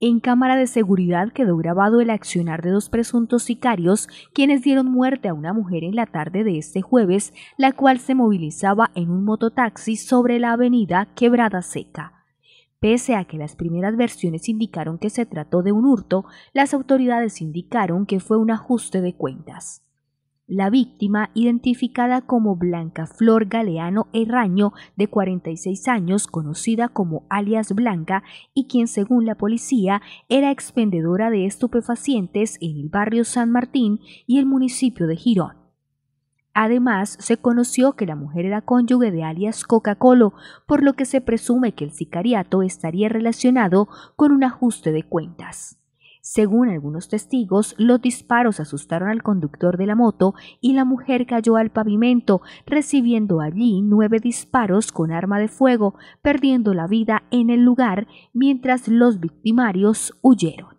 En cámara de seguridad quedó grabado el accionar de dos presuntos sicarios quienes dieron muerte a una mujer en la tarde de este jueves, la cual se movilizaba en un mototaxi sobre la avenida Quebrada Seca. Pese a que las primeras versiones indicaron que se trató de un hurto, las autoridades indicaron que fue un ajuste de cuentas. La víctima, identificada como Blanca Flor Galeano Herraño, de 46 años, conocida como alias Blanca, y quien según la policía era expendedora de estupefacientes en el barrio San Martín y el municipio de Girón. Además, se conoció que la mujer era cónyuge de alias coca colo por lo que se presume que el sicariato estaría relacionado con un ajuste de cuentas. Según algunos testigos, los disparos asustaron al conductor de la moto y la mujer cayó al pavimento, recibiendo allí nueve disparos con arma de fuego, perdiendo la vida en el lugar mientras los victimarios huyeron.